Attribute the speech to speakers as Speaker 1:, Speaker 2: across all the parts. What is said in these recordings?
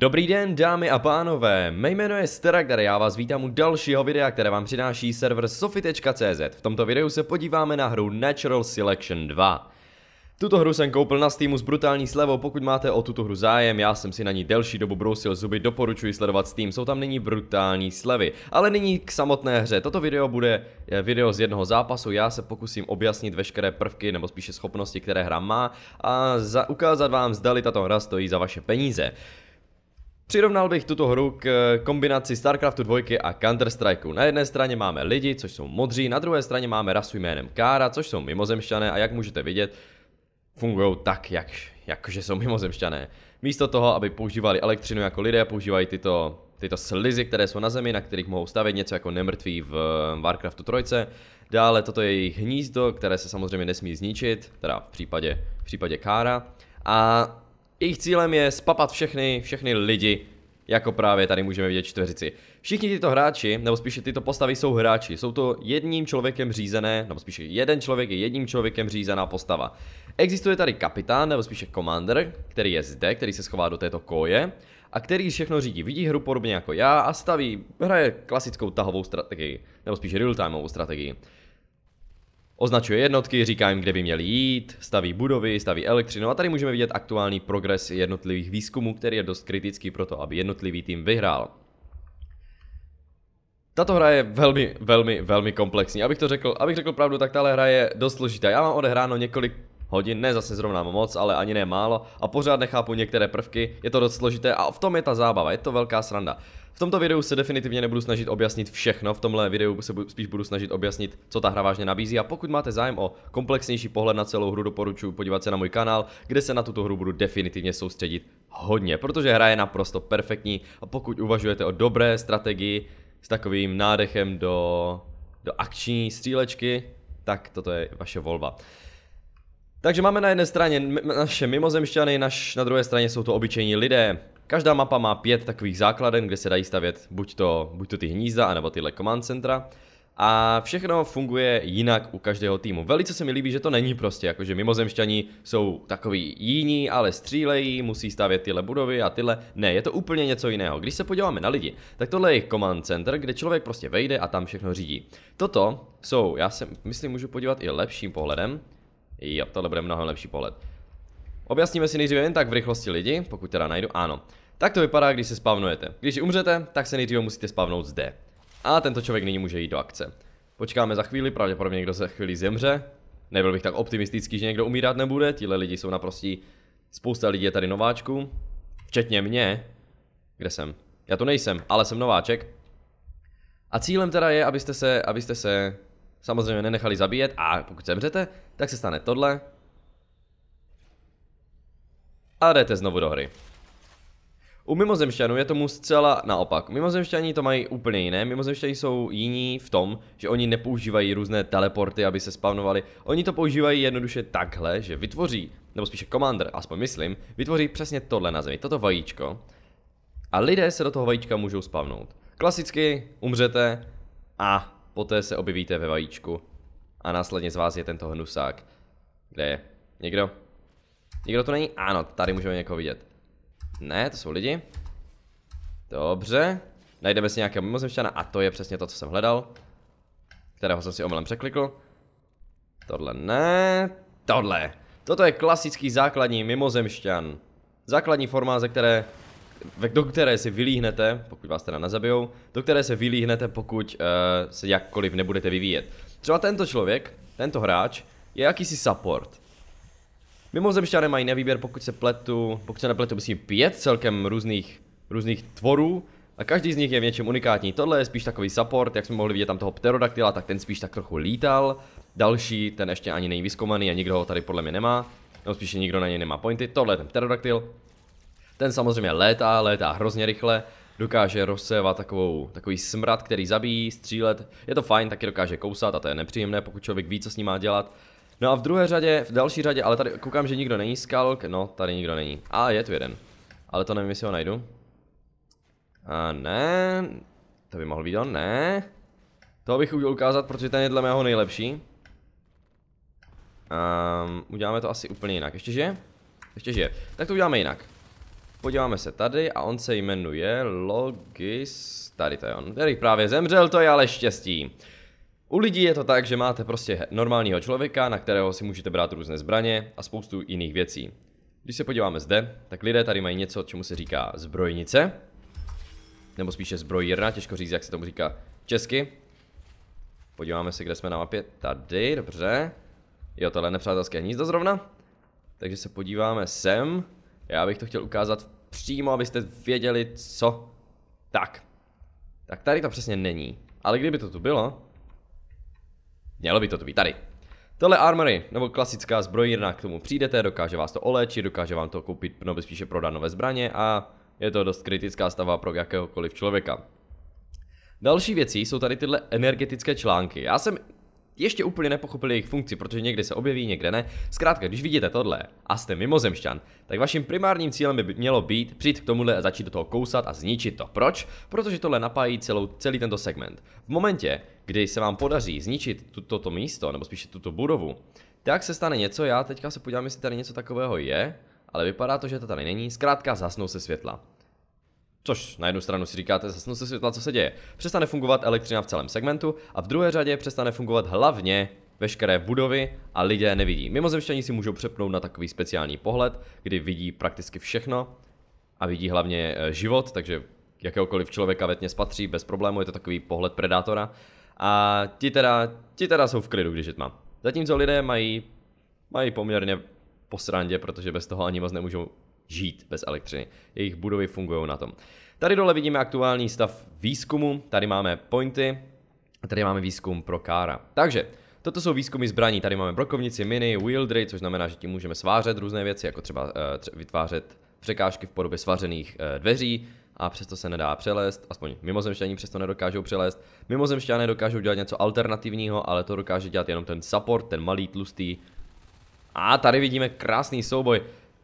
Speaker 1: Dobrý den dámy a pánové, mé jméno je Sterakdar, já vás vítám u dalšího videa, které vám přináší server sofi.cz. V tomto videu se podíváme na hru Natural Selection 2. Tuto hru jsem koupil na Steamu s brutální slevou, pokud máte o tuto hru zájem, já jsem si na ní delší dobu brousil zuby, doporučuji sledovat Steam, jsou tam nyní brutální slevy. Ale nyní k samotné hře, toto video bude video z jednoho zápasu, já se pokusím objasnit veškeré prvky nebo spíše schopnosti, které hra má a ukázat vám, zdali tato hra stojí za vaše peníze. Přirovnal bych tuto hru k eh, kombinaci StarCraftu 2 a Counter-Strikeu. Na jedné straně máme lidi, což jsou modří, na druhé straně máme rasu jménem Kára, což jsou mimozemšťané a jak můžete vidět, fungují tak, jak, jakože jsou mimozemšťané. Místo toho, aby používali elektřinu jako lidé, používají tyto, tyto slizy, které jsou na zemi, na kterých mohou stavět něco jako nemrtví v eh, Warcraftu 3. Dále toto je jejich hnízdo, které se samozřejmě nesmí zničit, teda v případě, v případě Kára. A jejich cílem je spapat všechny, všechny lidi, jako právě tady můžeme vidět čtveřici. Všichni tyto hráči, nebo spíše tyto postavy jsou hráči, jsou to jedním člověkem řízené, nebo spíše jeden člověk je jedním člověkem řízená postava. Existuje tady kapitán, nebo spíše commander, který je zde, který se schová do této koje a který všechno řídí. Vidí hru podobně jako já a staví, hraje klasickou tahovou strategii, nebo spíše real-timeovou strategii. Označuje jednotky, říká jim, kde by měli jít, staví budovy, staví elektřinu a tady můžeme vidět aktuální progres jednotlivých výzkumů, který je dost kritický pro to, aby jednotlivý tým vyhrál. Tato hra je velmi, velmi, velmi komplexní. Abych to řekl, abych řekl pravdu, tak tahle hra je dost složitá. Já mám odehráno několik hodin, ne zase zrovna moc, ale ani ne málo a pořád nechápu některé prvky, je to dost složité a v tom je ta zábava, je to velká sranda. V tomto videu se definitivně nebudu snažit objasnit všechno, v tomhle videu se spíš budu snažit objasnit, co ta hra vážně nabízí a pokud máte zájem o komplexnější pohled na celou hru, doporučuji podívat se na můj kanál, kde se na tuto hru budu definitivně soustředit hodně, protože hra je naprosto perfektní a pokud uvažujete o dobré strategii s takovým nádechem do, do akční střílečky, tak toto je vaše volba. Takže máme na jedné straně naše mimozemšťany, naš, na druhé straně jsou to obyčejní lidé. Každá mapa má pět takových základen, kde se dají stavět buď to, buď to ty hnízda, anebo tyhle command centra. A všechno funguje jinak u každého týmu. Velice se mi líbí, že to není prostě, jakože mimozemšťani jsou takový jiní, ale střílejí, musí stavět tyhle budovy a tyhle. Ne, je to úplně něco jiného. Když se podíváme na lidi, tak tohle je jejich command center, kde člověk prostě vejde a tam všechno řídí. Toto jsou, já se myslím, můžu podívat i lepším pohledem. Jo, tohle bude mnohem lepší pohled. Objasníme si nejdříve jen tak v rychlosti lidi, pokud teda najdu, ano. Tak to vypadá, když se spavnujete. Když umřete, tak se nejdříve musíte spavnout zde. A tento člověk nyní může jít do akce. Počkáme za chvíli, pravděpodobně někdo za chvíli zemře. Nebyl bych tak optimistický, že někdo umírat nebude, Tíhle lidi jsou naprostí... Spousta lidí je tady nováčků. Včetně mě. Kde jsem? Já to nejsem, ale jsem nováček. A cílem teda je, abyste se, abyste se samozřejmě nenechali zabíjet a pokud zemřete, tak se stane tohle. A jdete znovu do hry. U mimozemšťanů je tomu zcela naopak. Mimozemšťaní to mají úplně jiné. Mimozemšťaní jsou jiní v tom, že oni nepoužívají různé teleporty, aby se spavnovali. Oni to používají jednoduše takhle, že vytvoří, nebo spíše komandr, aspoň myslím, vytvoří přesně tohle na zemi, toto vajíčko. A lidé se do toho vajíčka můžou spavnout. Klasicky umřete a Poté se objevíte ve vajíčku. A následně z vás je tento hnusák. Kde je? Někdo? Někdo to není? Ano, tady můžeme někoho vidět. Ne, to jsou lidi. Dobře. Najdeme si nějakého mimozemšťana a to je přesně to, co jsem hledal. Kterého jsem si omylem překlikl. Tohle ne. Tohle. Toto je klasický základní mimozemšťan. Základní forma, ze které do které si vylíhnete, pokud vás teda nezabijou, do které se vylíhnete, pokud uh, se jakkoliv nebudete vyvíjet. Třeba tento člověk, tento hráč, je jakýsi support. Mimozemšťané mají na výběr, pokud se pletu, pokud se nepletu, myslím pět celkem různých, různých tvorů, a každý z nich je v něčem unikátní. Tohle je spíš takový support, jak jsme mohli vidět tam toho pterodaktyla, tak ten spíš tak trochu lítal. Další, ten ještě ani není vyskomaný a nikdo ho tady podle mě nemá. No spíš nikdo na něj nemá pointy. Tohle je ten pterodaktyl. Ten samozřejmě létá, létá hrozně rychle, dokáže rozsévat takovou, takový smrad, který zabíjí, střílet. Je to fajn, taky dokáže kousat a to je nepříjemné, pokud člověk ví, co s ním má dělat. No a v druhé řadě, v další řadě, ale tady koukám, že nikdo není skalk, no tady nikdo není. A je tu jeden, ale to nevím, jestli ho najdu. A ne, to by mohl být on, ne. To bych udělal ukázat, protože ten je dle mého nejlepší. Um, uděláme to asi úplně jinak, ještě že? Ještě že. Tak to uděláme jinak. Podíváme se tady a on se jmenuje Logis... Tady to je on, který právě zemřel, to je ale štěstí. U lidí je to tak, že máte prostě normálního člověka, na kterého si můžete brát různé zbraně a spoustu jiných věcí. Když se podíváme zde, tak lidé tady mají něco, čemu se říká zbrojnice. Nebo spíše zbrojírna, těžko říct, jak se tomu říká česky. Podíváme se, kde jsme na mapě. Tady, dobře. Jo, tohle je nepřátelské hnízdo zrovna. Takže se podíváme sem. Já bych to chtěl ukázat přímo, abyste věděli, co. Tak. Tak tady to přesně není. Ale kdyby to tu bylo, mělo by to tu být tady. Tohle armory, nebo klasická zbrojírna, k tomu přijdete, dokáže vás to oléčit, dokáže vám to koupit, no, by spíše prodat nové zbraně a je to dost kritická stava pro jakéhokoliv člověka. Další věcí jsou tady tyhle energetické články. Já jsem ještě úplně nepochopili jejich funkci, protože někde se objeví, někde ne. Zkrátka, když vidíte tohle a jste mimozemšťan, tak vaším primárním cílem by mělo být přijít k tomuhle a začít do toho kousat a zničit to. Proč? Protože tohle napájí celou, celý tento segment. V momentě, kdy se vám podaří zničit toto místo, nebo spíše tuto budovu, tak se stane něco, já teďka se podívám, jestli tady něco takového je, ale vypadá to, že to tady není, zkrátka zasnou se světla. Což na jednu stranu si říkáte, zasnu se světla, co se děje. Přestane fungovat elektřina v celém segmentu a v druhé řadě přestane fungovat hlavně veškeré budovy a lidé nevidí. Mimozemšťaní si můžou přepnout na takový speciální pohled, kdy vidí prakticky všechno a vidí hlavně eh, život, takže jakéhokoliv člověka ve tně spatří bez problému, je to takový pohled predátora. A ti teda, ti teda jsou v klidu, když je tma. Zatímco lidé mají, mají poměrně po srandě, protože bez toho ani moc nemůžou žít bez elektřiny. Jejich budovy fungují na tom. Tady dole vidíme aktuální stav výzkumu, tady máme pointy, a tady máme výzkum pro kára. Takže, toto jsou výzkumy zbraní. Tady máme brokovnici, mini, wieldry, což znamená, že tím můžeme svářet různé věci, jako třeba eh, tře- vytvářet překážky v podobě svařených eh, dveří, a přesto se nedá přelést, aspoň mimozemšťani přesto nedokážou přelést. Mimozemšťané dokážou dělat něco alternativního, ale to dokáže dělat jenom ten support, ten malý tlustý. A tady vidíme krásný souboj.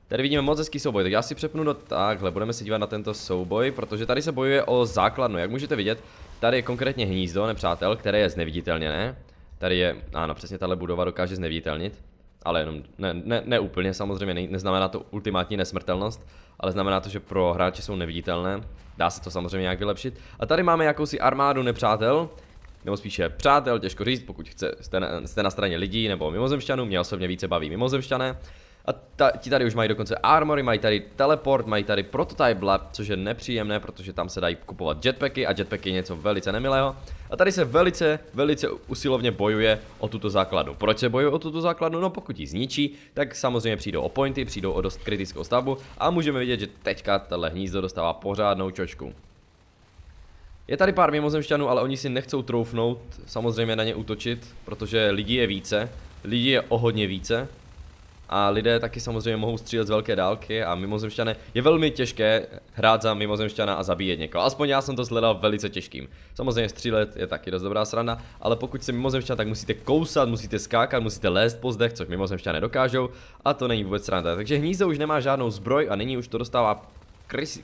Speaker 1: Tady vidíme moc hezký souboj, tak já si přepnu do takhle, budeme se dívat na tento souboj, protože tady se bojuje o základnu, jak můžete vidět, tady je konkrétně hnízdo nepřátel, které je zneviditelněné, tady je, ano přesně tahle budova dokáže zneviditelnit, ale jenom, ne, ne, ne úplně samozřejmě, ne, neznamená to ultimátní nesmrtelnost, ale znamená to, že pro hráče jsou neviditelné, dá se to samozřejmě nějak vylepšit. A tady máme jakousi armádu nepřátel, nebo spíše přátel, těžko říct, pokud chce, jste, na, jste na straně lidí nebo mimozemšťanů, mě osobně více baví mimozemšťané, a ta, ti tady už mají dokonce armory, mají tady teleport, mají tady prototype lab, což je nepříjemné, protože tam se dají kupovat jetpacky a jetpacky je něco velice nemilého. A tady se velice, velice usilovně bojuje o tuto základnu. Proč se bojuje o tuto základnu? No pokud ji zničí, tak samozřejmě přijdou o pointy, přijdou o dost kritickou stavbu a můžeme vidět, že teďka tahle hnízdo dostává pořádnou čočku. Je tady pár mimozemšťanů, ale oni si nechcou troufnout samozřejmě na ně útočit, protože lidí je více, lidí je o hodně více a lidé taky samozřejmě mohou střílet z velké dálky a mimozemšťané je velmi těžké hrát za mimozemšťana a zabíjet někoho. Aspoň já jsem to sledal velice těžkým. Samozřejmě střílet je taky dost dobrá sranda, ale pokud se mimozemšťan, tak musíte kousat, musíte skákat, musíte lézt po zdech, což mimozemšťané dokážou a to není vůbec sranda. Takže hnízdo už nemá žádnou zbroj a nyní už to dostává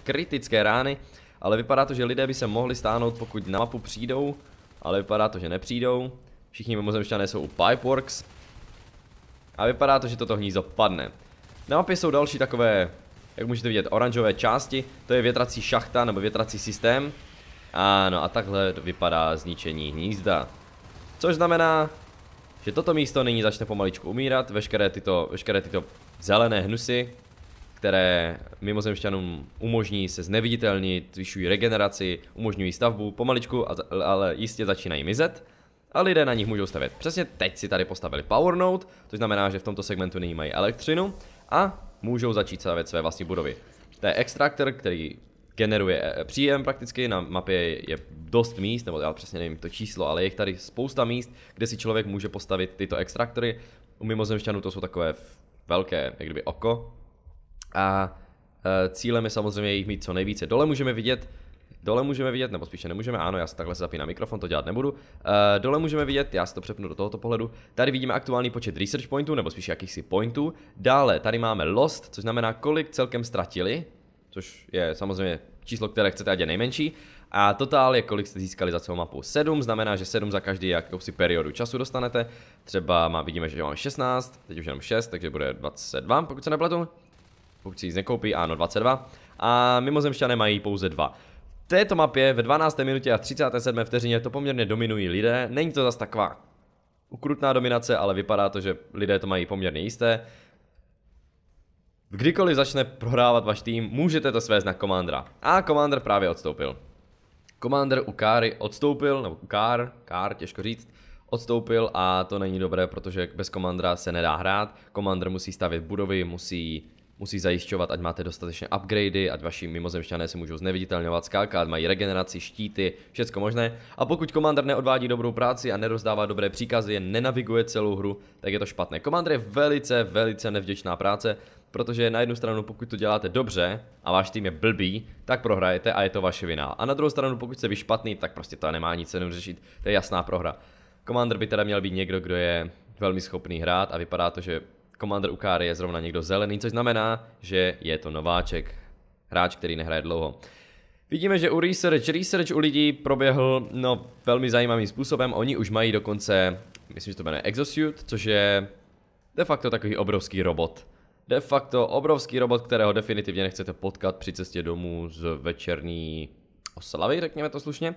Speaker 1: kritické rány, ale vypadá to, že lidé by se mohli stáhnout, pokud na mapu přijdou, ale vypadá to, že nepřijdou. Všichni mimozemšťané jsou u Pipeworks, a vypadá to, že toto hnízdo padne. Na mapě jsou další takové, jak můžete vidět, oranžové části. To je větrací šachta nebo větrací systém. Ano, a takhle vypadá zničení hnízda. Což znamená, že toto místo nyní začne pomaličku umírat. Veškeré tyto, veškeré tyto zelené hnusy, které mimozemšťanům umožní se zneviditelnit, zvyšují regeneraci, umožňují stavbu, pomaličku, ale jistě začínají mizet a lidé na nich můžou stavět. Přesně teď si tady postavili power node, to znamená, že v tomto segmentu nyní mají elektřinu a můžou začít stavět své vlastní budovy. To je extraktor, který generuje eh, příjem prakticky, na mapě je dost míst, nebo já přesně nevím to číslo, ale je tady spousta míst, kde si člověk může postavit tyto extraktory. U mimozemšťanů to jsou takové velké, jak kdyby oko. A eh, cílem je samozřejmě jich mít co nejvíce. Dole můžeme vidět, Dole můžeme vidět, nebo spíše nemůžeme, ano, já se takhle zapínám mikrofon, to dělat nebudu. Uh, dole můžeme vidět, já si to přepnu do tohoto pohledu, tady vidíme aktuální počet research pointů, nebo spíše jakýchsi pointů. Dále tady máme lost, což znamená, kolik celkem ztratili, což je samozřejmě číslo, které chcete, ať je nejmenší. A totál je, kolik jste získali za celou mapu. 7 znamená, že 7 za každý jakousi periodu času dostanete. Třeba má, vidíme, že mám 16, teď už jenom 6, takže bude 22, pokud se nepletu. Pokud si ji nekoupí, ano, 22. A mimozemšťané mají pouze 2 této mapě ve 12. minutě a 37. vteřině to poměrně dominují lidé. Není to zas taková ukrutná dominace, ale vypadá to, že lidé to mají poměrně jisté. Kdykoliv začne prohrávat váš tým, můžete to svést na komandra. A komandr právě odstoupil. Komandr u Káry odstoupil, nebo u Kár, Kár, těžko říct, odstoupil a to není dobré, protože bez komandra se nedá hrát. Komandr musí stavět budovy, musí musí zajišťovat, ať máte dostatečně upgradey, ať vaši mimozemšťané se můžou zneviditelňovat, skáka, ať mají regeneraci, štíty, všecko možné. A pokud komandr neodvádí dobrou práci a nerozdává dobré příkazy, jen nenaviguje celou hru, tak je to špatné. Komandr je velice, velice nevděčná práce, protože na jednu stranu pokud to děláte dobře a váš tým je blbý, tak prohrajete a je to vaše vina. A na druhou stranu pokud jste vy špatný, tak prostě to nemá nic cenu řešit, to je jasná prohra. Komandr by teda měl být někdo, kdo je velmi schopný hrát a vypadá to, že Commander Ukary je zrovna někdo zelený, což znamená, že je to nováček. Hráč, který nehraje dlouho. Vidíme, že u Research, Research u lidí proběhl no, velmi zajímavým způsobem. Oni už mají dokonce, myslím, že to jmenuje Exosuit, což je de facto takový obrovský robot. De facto obrovský robot, kterého definitivně nechcete potkat při cestě domů z večerní oslavy, řekněme to slušně.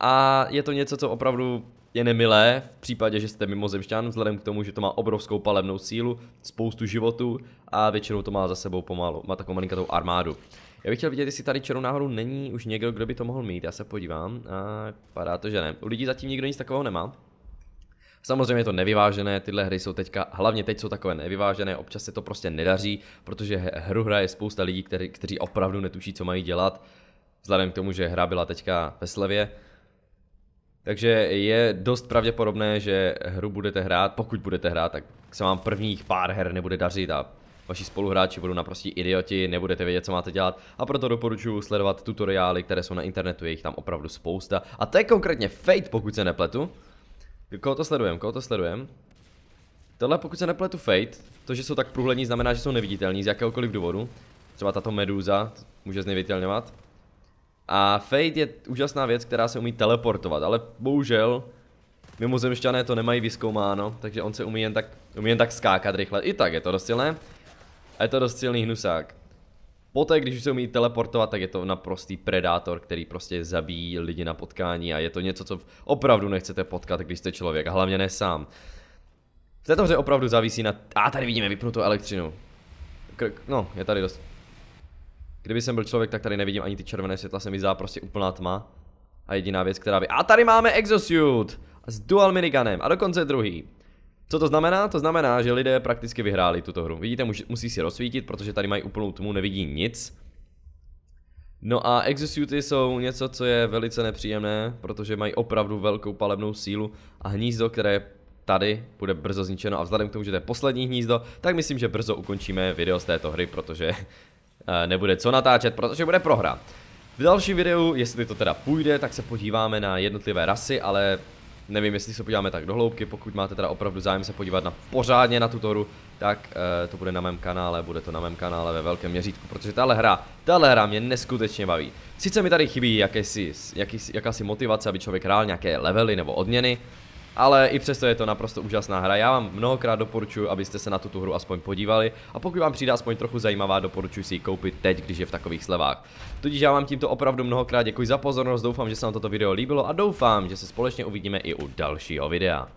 Speaker 1: A je to něco, co opravdu je nemilé v případě, že jste mimozemšťan, vzhledem k tomu, že to má obrovskou palebnou sílu, spoustu životů a většinou to má za sebou pomalu, má takovou malinkatou armádu. Já bych chtěl vidět, jestli tady černou náhodou není už někdo, kdo by to mohl mít, já se podívám a padá to, že ne. U lidí zatím nikdo nic takového nemá. Samozřejmě je to nevyvážené, tyhle hry jsou teďka, hlavně teď jsou takové nevyvážené, občas se to prostě nedaří, protože hru hraje spousta lidí, kteří opravdu netuší, co mají dělat, vzhledem k tomu, že hra byla teďka ve slevě, takže je dost pravděpodobné, že hru budete hrát, pokud budete hrát, tak se vám prvních pár her nebude dařit a vaši spoluhráči budou naprostí idioti, nebudete vědět, co máte dělat a proto doporučuji sledovat tutoriály, které jsou na internetu, je jich tam opravdu spousta. A to je konkrétně Fate, pokud se nepletu. Koho to sledujem, koho to sledujem? Tohle pokud se nepletu Fate, to, že jsou tak průhlední, znamená, že jsou neviditelní z jakéhokoliv důvodu. Třeba tato medúza může zneviditelňovat. A Fate je úžasná věc, která se umí teleportovat, ale bohužel mimozemšťané to nemají vyskoumáno, takže on se umí jen tak, umí jen tak skákat rychle. I tak je to dost silné. A je to dost silný hnusák. Poté, když už se umí teleportovat, tak je to naprostý predátor, který prostě zabíjí lidi na potkání a je to něco, co opravdu nechcete potkat, když jste člověk a hlavně ne sám. V této hře opravdu závisí na... A ah, tady vidíme vypnutou elektřinu. Kr no, je tady dost Kdyby jsem byl člověk, tak tady nevidím ani ty červené světla, se mi zdá prostě úplná tma. A jediná věc, která by... A tady máme exosuit! S dual miniganem a dokonce druhý. Co to znamená? To znamená, že lidé prakticky vyhráli tuto hru. Vidíte, musí si rozsvítit, protože tady mají úplnou tmu, nevidí nic. No a exosuity jsou něco, co je velice nepříjemné, protože mají opravdu velkou palebnou sílu a hnízdo, které tady bude brzo zničeno a vzhledem k tomu, že to je poslední hnízdo, tak myslím, že brzo ukončíme video z této hry, protože Eh, nebude co natáčet, protože bude prohra. V dalším videu, jestli to teda půjde, tak se podíváme na jednotlivé rasy, ale nevím, jestli se podíváme tak dohloubky, pokud máte teda opravdu zájem se podívat na pořádně na tutoru, tak uh, to bude na mém kanále, bude to na mém kanále ve velkém měřítku, protože tahle hra, tahle hra mě neskutečně baví. Sice mi tady chybí jakési, jakýsi, jakási motivace, aby člověk hrál nějaké levely nebo odměny, ale i přesto je to naprosto úžasná hra. Já vám mnohokrát doporučuji, abyste se na tuto hru aspoň podívali a pokud vám přijde aspoň trochu zajímavá, doporučuji si ji koupit teď, když je v takových slevách. Tudíž já vám tímto opravdu mnohokrát děkuji za pozornost, doufám, že se vám toto video líbilo a doufám, že se společně uvidíme i u dalšího videa.